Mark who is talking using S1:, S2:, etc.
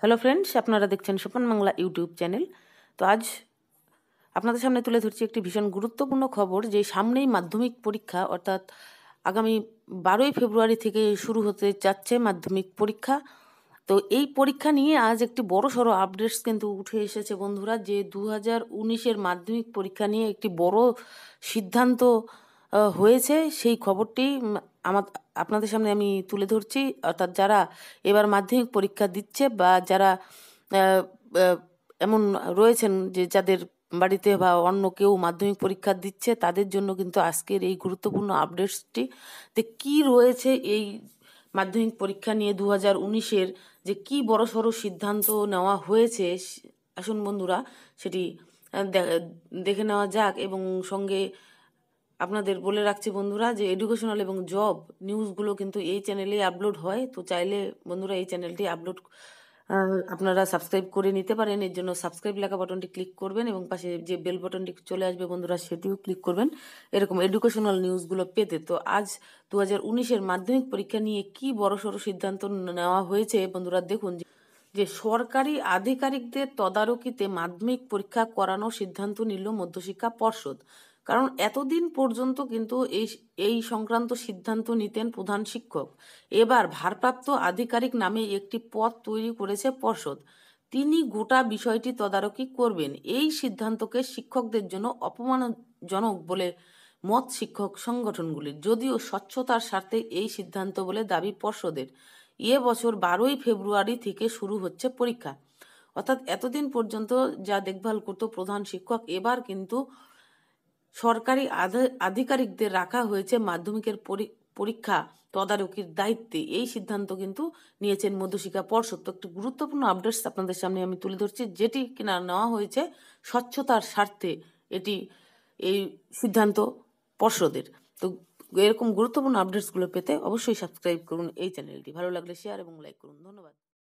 S1: hello friends আপনারা দেখছেন সুপান Bangla YouTube channel তো আজ আপনাদের সামনে তুলে ধরছি একটি ভীষণ গুরুত্বপূর্ণ খবর যে সামনেই মাধ্যমিক পরীক্ষা অর্থাৎ আগামী বারোই ফেব্রুয়ারি থেকে শুরু হতে যাচ্ছে মাধ্যমিক পরীক্ষা তো এই পরীক্ষা নিয়ে আজ একটি বড় সড়ো আপডেটস কিন্তু উঠে এসেছে বন্ধুরা যে দু হাজার উনিশের মাধ্যমিক পরীক্ষা নিয়ে একটি বড় সিদ্ধান্ত হয়েছে সেই খবরটি আমার আপনাদের সামনে আমি তুলে ধরছি অর্থাৎ যারা এবার মাধ্যমিক পরীক্ষা দিচ্ছে বা যারা এমন রয়েছেন যে যাদের বাড়িতে বা অন্য কেউ মাধ্যমিক পরীক্ষা দিচ্ছে তাদের জন্য কিন্তু আজকের এই গুরুত্বপূর্ণ আপডেটসটি যে কী রয়েছে এই মাধ্যমিক পরীক্ষা নিয়ে দু হাজার উনিশের যে কী বড়সড় সিদ্ধান্ত নেওয়া হয়েছে আসুন বন্ধুরা সেটি দেখে নেওয়া যাক এবং সঙ্গে আপনাদের বলে রাখছি বন্ধুরা যে এডুকেশনাল এবং জব নিউজগুলো কিন্তু এই চ্যানেলেই আপলোড হয় তো চাইলে বন্ধুরা এই চ্যানেলটি আপলোড আপনারা সাবস্ক্রাইব করে নিতে পারেন এর জন্য সাবস্ক্রাইব লেখা বাটনটি ক্লিক করবেন এবং পাশে যে বেল বাটনটি চলে আসবে বন্ধুরা সেটিও ক্লিক করবেন এরকম এডুকেশনাল নিউজগুলো পেতে তো আজ দু হাজার মাধ্যমিক পরীক্ষা নিয়ে কি বড়সড় সিদ্ধান্ত নেওয়া হয়েছে বন্ধুরা দেখুন যে সরকারি আধিকারিকদের তদারকিতে মাধ্যমিক পরীক্ষা করানোর সিদ্ধান্ত নিল মধ্যশিক্ষা পর্ষদ কারণ এতদিন পর্যন্ত কিন্তু এই এই সংক্রান্ত সিদ্ধান্ত নিতেন প্রধান শিক্ষক এবার ভারপ্রাপ্ত আধিকারিক নামে একটি পদ তৈরি করেছে পর্ষদ তিনি গোটা বিষয়টি তদারকি করবেন এই সিদ্ধান্তকে শিক্ষকদের জন্য অপমানজনক বলে মত শিক্ষক সংগঠনগুলির যদিও স্বচ্ছতার স্বার্থে এই সিদ্ধান্ত বলে দাবি পর্ষদের এ বছর বারোই ফেব্রুয়ারি থেকে শুরু হচ্ছে পরীক্ষা অর্থাৎ এতদিন পর্যন্ত যা দেখভাল করতো প্রধান শিক্ষক এবার কিন্তু সরকারি আধিকারিকদের রাখা হয়েছে মাধ্যমিকের পরীক্ষা তদারকির দায়িত্বে এই সিদ্ধান্ত কিন্তু নিয়েছেন মধুশিকা পর্ষদ তো একটি গুরুত্বপূর্ণ আপডেটস আপনাদের সামনে আমি তুলে ধরছি যেটি কিনা নেওয়া হয়েছে স্বচ্ছতার স্বার্থে এটি এই সিদ্ধান্ত পর্ষদের তো এরকম গুরুত্বপূর্ণ আপডেটসগুলো পেতে অবশ্যই সাবস্ক্রাইব করুন এই চ্যানেলটি ভালো লাগলে শেয়ার এবং লাইক করুন ধন্যবাদ